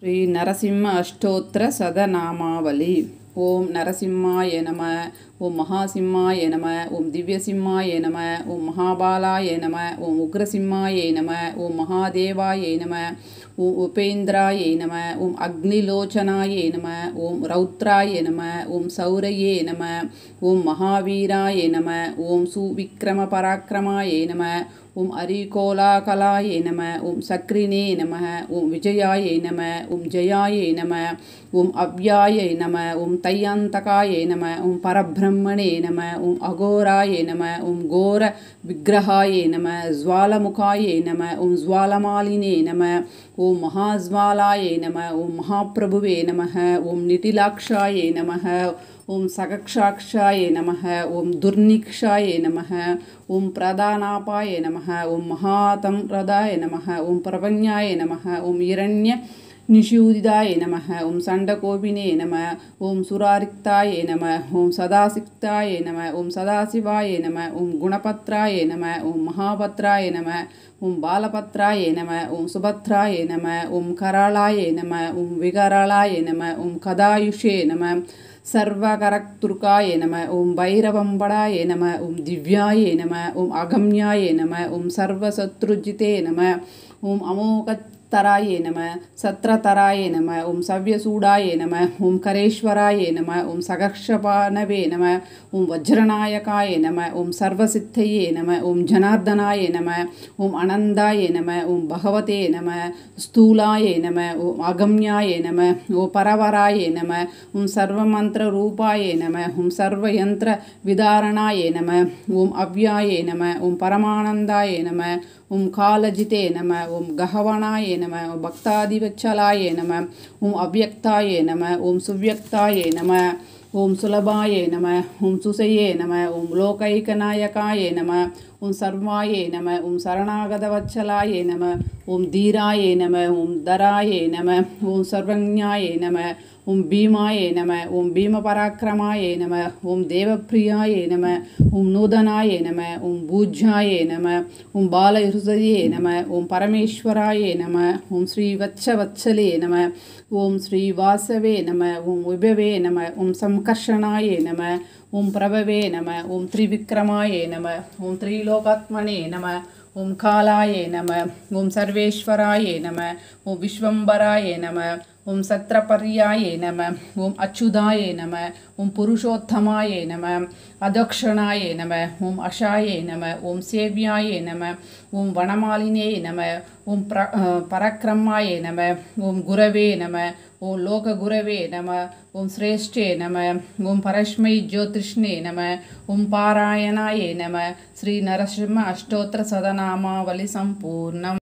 ஸ்ரீ நரசிம்ம அஷ்டோத்திர சதநாமாவளி ஓம் நரசிம்மா நம ஓம் மகாசிம்மா நம ஓம் திவ்யசிம்மா நம ஓம் மகாபாலா நம ஓம் உக்ரசிம்மா நம ஓம் மகாதேவா நம ஓம் உபேந்திரா நம ஓம் அக்னிலோச்சனா நம ஓம் ரௌத்ரா நம ஓம் சௌரையே நம ஓம் மகாவீரா நம ஓம் சுவிக்ரம பராக்கிரமா நம ॐ अरिकोलाकलायै नमः ॐ सक्रिणे नमः ॐ विजयायै नमः ॐ जयायै नमः ॐ अव्यायै नमः ॐ तैयन्तकायै नमः ॐ परब्रह्मणे नमः अघोराय नम नमः घोर विग्रहाय नम ज्वालमुखायै नम ॐ ज्वालमालिने नम ॐ महाज्वालाय नम ॐ महाप्रभुवे नम ॐ निटिलाक्षायै नमः ஓம் சகக்ஷாக்ஷாய நம ஓம் துர்நிக்ஷாய நம ஓம் பிரதானாபாய நம ஓம் மகாதம் பிரதாய நம ஓம் பிரபஞ்ஞாய நம ஓம் இரண்ய நிஷூதிதாய நம ஓம் சண்டகோபினே நம ஓம் சுராரிக்தாய நம ஓம் சதாசிக்தாய நம ஓம் சதாசிவாய நம ஓம் குணபத்ராய நம ஓம் மகாபத்ராய நம ஓம் பாலபத்ராய நம ஓம் சுபத்ராய நம ஓம் கராளாய நம ஓம் விகராளாய நம ஓம் கதாயுஷே நம சர்வகரக்துர்காய நம ஓம் வைரவம்படாய நம ஓம் திவ்யாய நம ஓம் அகம்யாய நம ஓம் சர்வசத்ருஜிதே நம ஓம் அமோகச் तराये नम सत्रतराये नम ओं सव्यसूडाय नम ओं करेश्वराय नम ओं सगर्षपानवे नम ओं वज्रनायकाय नम ओं सर्वसिद्धये नम ओं जनार्दनाय नम ओं अनन्दाय नम ओं भगवते नम स्थूलाय नम ओं अगम्याय नम ओ परवराय नम ओं सर्वमन्त्ररूपाय नम ओं विदारणाय नम ओं अव्याय नम ओं परमानन्दाय नम ओं कालजिते नम ओं गहवनाय நம ஓம் பக்தாதிவச்சலாய நம ஓம் அவ்யக்தாய நம ஓம் சுவ்யக்தாய நம ஓம் சுலபாய நம ஓம் சுசையே நம ஓம் லோகைக்கநாயகாய நம ஓம் சர்வாயே நம ஓம் சரணாகத சரணாகதவச்சலாய நம ஓம் தீராயே நம ஓம் தராயே நம ஓம் சர்வஞாயே நம ஓம் பீமாயே நம ஓம் பீம பராக்கிரமாயே நம ஓம் தேவப்பிரியாயே நம ஓம் நூதனாயே நம ஓம் பூஜ்யாயே நம ஓம் பாலஹிருதயே நம ஓம் பரமேஸ்வராயே நம ஓம் ஸ்ரீ வச்ச வச்சலே நம ஓம் ஸ்ரீ வாசவே நம ஓம் விபவே நம ஓம் சம்கர்ஷனாயே நம ஓம் பிரபவே நம ஓம் த்ரிவிக்ரமாயே நம ஓம் த்ரீலோகாத்மனே நம ஓம் காலாயே நம ஓம் சர்வேஸ்வராயே நம ஓம் விஸ்வம்பராயே நம ஓம் சத்ரபரியாயே நம ஓம் அச்சுதாயே நம ஓம் புருஷோத்தமாயே நம அதக்ஷணாயே நம ஓம் அஷாயே நம ஓம் சேவியாயே நம ஓம் வனமாலினே நம ஓம் பிர பரக்கிரமாயே நம ஓம் குரவே நம ஓம் லோக குரவே நம ஓம் ஸ்ரேஷ்டே நம ஓம் பரஷ்மை ஜோதிஷ்ணே நம ஓம் பாராயணாயே நம ஸ்ரீ நரசிம்ம அஷ்டோத்திர சதநாமாவலி சம்பூர்ணம்